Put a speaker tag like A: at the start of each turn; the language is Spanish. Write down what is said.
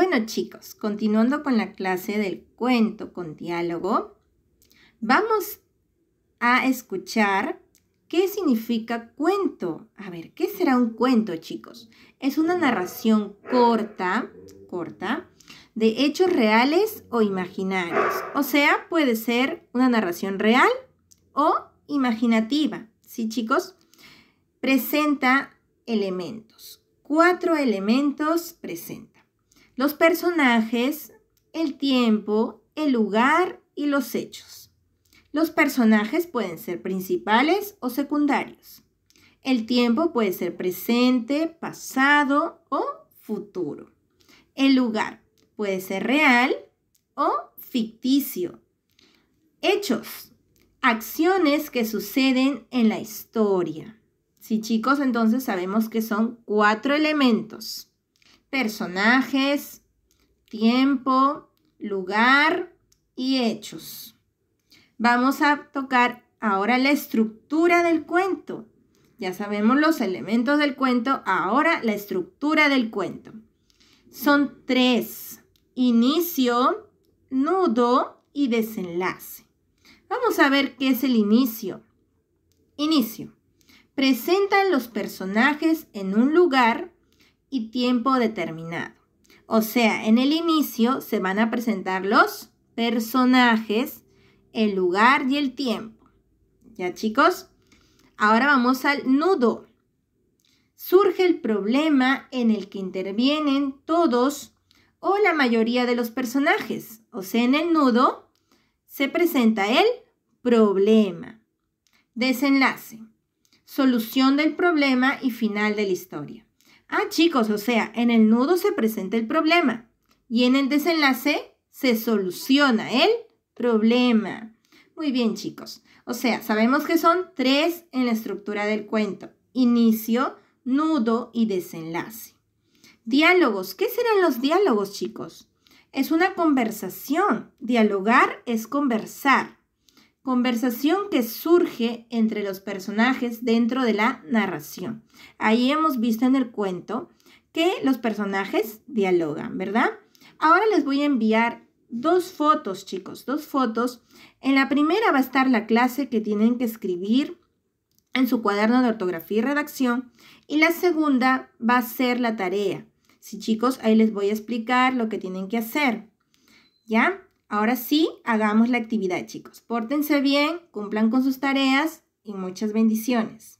A: Bueno chicos, continuando con la clase del cuento con diálogo, vamos a escuchar qué significa cuento. A ver, ¿qué será un cuento chicos? Es una narración corta, corta, de hechos reales o imaginarios. O sea, puede ser una narración real o imaginativa. ¿Sí chicos? Presenta elementos. Cuatro elementos presenta los personajes, el tiempo, el lugar y los hechos. Los personajes pueden ser principales o secundarios. El tiempo puede ser presente, pasado o futuro. El lugar puede ser real o ficticio. Hechos, acciones que suceden en la historia. Sí, chicos, entonces sabemos que son cuatro elementos personajes, tiempo, lugar y hechos. Vamos a tocar ahora la estructura del cuento. Ya sabemos los elementos del cuento, ahora la estructura del cuento. Son tres, inicio, nudo y desenlace. Vamos a ver qué es el inicio. Inicio. Presentan los personajes en un lugar y tiempo determinado. O sea, en el inicio se van a presentar los personajes, el lugar y el tiempo. ¿Ya chicos? Ahora vamos al nudo. Surge el problema en el que intervienen todos o la mayoría de los personajes. O sea, en el nudo se presenta el problema. Desenlace. Solución del problema y final de la historia. Ah, chicos, o sea, en el nudo se presenta el problema y en el desenlace se soluciona el problema. Muy bien, chicos. O sea, sabemos que son tres en la estructura del cuento. Inicio, nudo y desenlace. Diálogos. ¿Qué serán los diálogos, chicos? Es una conversación. Dialogar es conversar conversación que surge entre los personajes dentro de la narración. Ahí hemos visto en el cuento que los personajes dialogan, ¿verdad? Ahora les voy a enviar dos fotos, chicos, dos fotos. En la primera va a estar la clase que tienen que escribir en su cuaderno de ortografía y redacción y la segunda va a ser la tarea. Sí, chicos, ahí les voy a explicar lo que tienen que hacer. ¿Ya? Ahora sí, hagamos la actividad, chicos. Pórtense bien, cumplan con sus tareas y muchas bendiciones.